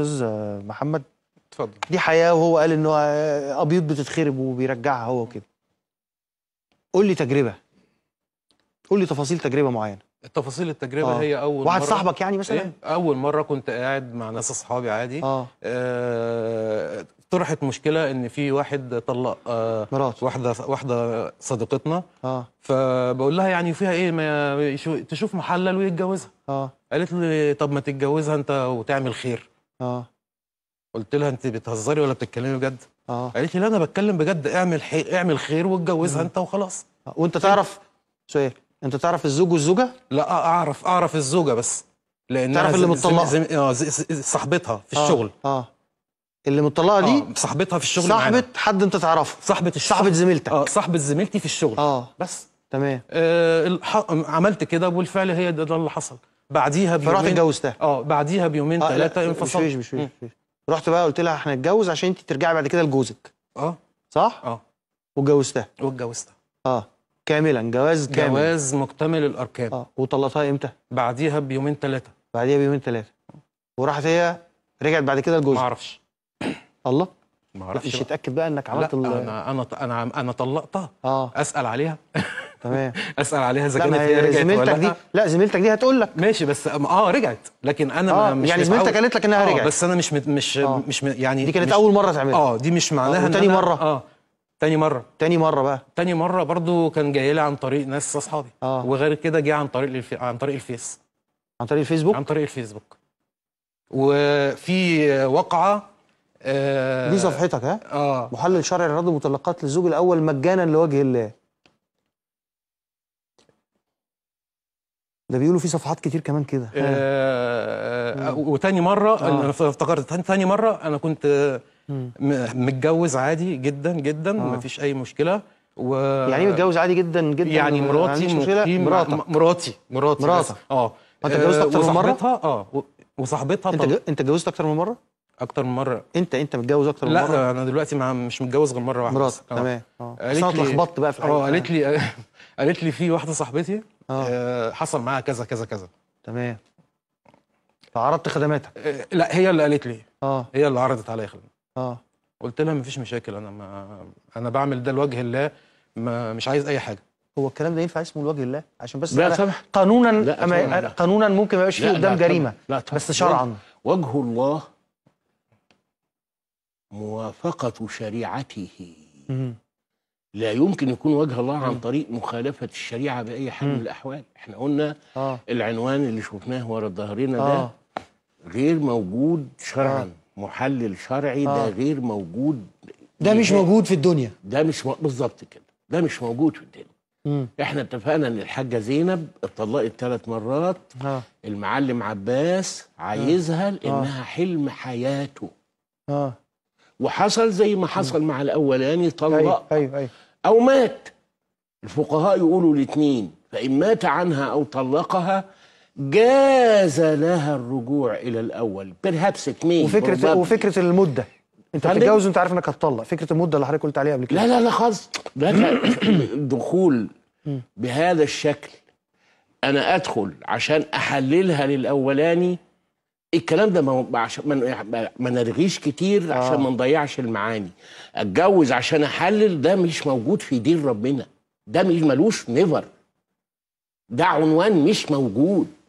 استاذ محمد اتفضل دي حياه وهو قال ان هو ابيض بتتخرب وبيرجعها هو كده قول لي تجربه قول لي تفاصيل تجربه معينه التفاصيل التجربه آه. هي اول واحد مرة صاحبك يعني مثلا إيه؟ اول مره كنت قاعد مع ناس اصحابي عادي آه. آه طرحت مشكله ان في واحد طلق آه مرات واحده واحده صديقتنا آه. فبقول لها يعني فيها ايه ما تشوف محلل ويتجوزها آه. قالت لي طب ما تتجوزها انت وتعمل خير اه قلت لها انت بتهزري ولا بتتكلمي بجد؟ اه قالت لي لا انا بتكلم بجد اعمل حي... اعمل خير واتجوزها انت وخلاص آه. وانت تعرف سؤال ايه؟ انت تعرف الزوج والزوجه؟ لا اعرف اعرف الزوجه بس لان تعرف اللي متطلقه زم... زم... آه، زم... صاحبتها في آه. الشغل اه اللي متطلقه دي آه. صاحبتها في الشغل صاحبه معنا. حد انت تعرفه صاحبه الشغل صاحبه زميلتك اه صاحبه زميلتي في الشغل اه بس تمام آه الح... عملت كده وبالفعل هي ده, ده اللي حصل بعديها بيومين فرحت اتجوزتها اه بعديها بيومين ثلاثه آه، انفصلت مش مش مش, مش. رحت بقى قلت لها احنا نتجوز عشان انت ترجعي بعد كده لجوزك اه صح؟ اه واتجوزتها واتجوزتها اه كاملا جواز كامل جواز مكتمل الاركان اه وطلقتها امتى؟ بعديها بيومين ثلاثه بعديها بيومين ثلاثه وراحت هي رجعت بعد كده لجوزها معرفش الله معرفش مش اتاكد بقى انك عملت لا انا انا انا انا طلقتها اه اسال عليها تمام اسال عليها اذا كانت هي رجعت زميلتك ولا دي لا زميلتك دي هتقول لك ماشي بس اه رجعت لكن انا آه مش يعني زميلتك قالت لك انها آه رجعت بس انا مش مت مش آه مش يعني دي كانت اول مره تعملها اه دي مش معناها آه تاني مره اه تاني مره تاني مره بقى تاني مره برضو كان جاي لي عن طريق ناس اصحابي آه. وغير كده جه عن طريق الف... عن طريق الفيس عن طريق الفيسبوك عن طريق الفيسبوك وفي وقعه آه، دي صفحتك ها اه محلل شرعي لرد المطلقات للزوج الاول مجانا لوجه الله ده بيقولوا في صفحات كتير كمان كده آه، آه، آه، وتاني مره افتكرت آه. تاني مره انا كنت متجوز عادي جدا جدا آه. مفيش اي مشكله و يعني متجوز عادي جدا جدا يعني مراتي مقيم مراتي مراتي مراتي, مراتي. اه انت اتجوزت اكتر من مره اه وصاحبتها انت طب. انت اتجوزت اكتر من مره اكتر من مره انت انت متجوز اكتر من لا مره لا انا دلوقتي مش متجوز غير مره واحده مراتي تمام اه انا اتلخبطت بقى في اه قالت لي قالت لي في واحده صاحبتي آه. آه. حصل معاها كذا كذا كذا تمام فعرضت خدماتك آه، لا هي اللي قالت لي اه هي اللي عرضت عليا اه قلت لها مفيش مشاكل انا ما انا بعمل ده لوجه الله ما مش عايز اي حاجه هو الكلام ده ينفع اسمه لوجه الله عشان بس لا سامح قانونا لا أما لا. قانونا ممكن ما يبقاش فيه قدام جريمه لا طبعا. بس شرعا وجه الله موافقه شريعته لا يمكن يكون وجه الله عن طريق مخالفة الشريعة بأي حال من الأحوال احنا قلنا آه. العنوان اللي شفناه ورا ظهرنا آه. ده غير موجود شرعا آه. محلل شرعي آه. ده غير موجود ده مش إيه؟ موجود في الدنيا ده مش م... بالظبط كده ده مش موجود في الدنيا مم. احنا اتفقنا ان الحاجه زينب اتطلقت ثلاث مرات آه. المعلم عباس عايزها آه. لانها آه. حلم حياته آه. وحصل زي ما حصل مع الاولاني طلق أيوة،, أيوة أيوة او مات الفقهاء يقولوا الاثنين فان مات عنها او طلقها جاز لها الرجوع الى الاول بيرهابس اتنين وفكره وفكره المده انت بتتجوز وانت عارف انك هتطلق فكره المده اللي حضرتك قلت عليها قبل كده لا لا لا خالص ده الدخول بهذا الشكل انا ادخل عشان احللها للاولاني الكلام ده ما عشان يعني ما نرغيش كتير آه. عشان ما نضيعش المعاني اتجوز عشان احلل ده مش موجود في دين ربنا ده مش ملوش نيفر ده عنوان مش موجود